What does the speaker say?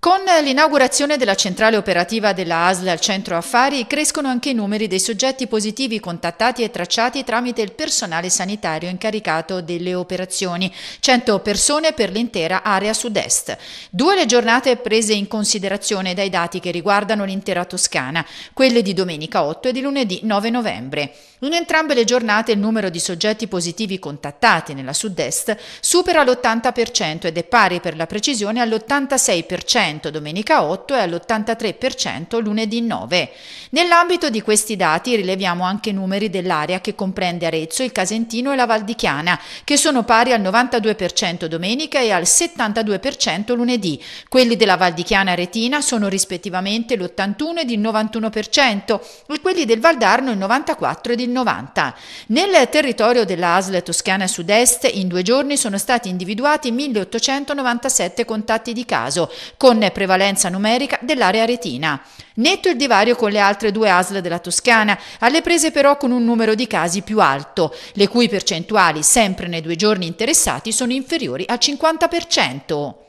Con l'inaugurazione della centrale operativa della ASL al centro affari crescono anche i numeri dei soggetti positivi contattati e tracciati tramite il personale sanitario incaricato delle operazioni, 100 persone per l'intera area sud-est. Due le giornate prese in considerazione dai dati che riguardano l'intera Toscana, quelle di domenica 8 e di lunedì 9 novembre. In entrambe le giornate il numero di soggetti positivi contattati nella sud-est supera l'80% ed è pari per la precisione all'86% all'8% domenica 8 e all'83% lunedì 9. Nell'ambito di questi dati rileviamo anche numeri dell'area che comprende Arezzo, il Casentino e la Val di Chiana, che sono pari al 92% domenica e al 72% lunedì. Quelli della Val di Chiana Retina sono rispettivamente l'81 ed il 91% e quelli del Valdarno il 94 ed il 90. Nel territorio della ASL Toscana Sud-Est in due giorni sono stati individuati 1897 contatti di caso, con con prevalenza numerica dell'area retina. Netto il divario con le altre due ASL della Toscana, alle prese però con un numero di casi più alto, le cui percentuali sempre nei due giorni interessati sono inferiori al 50%.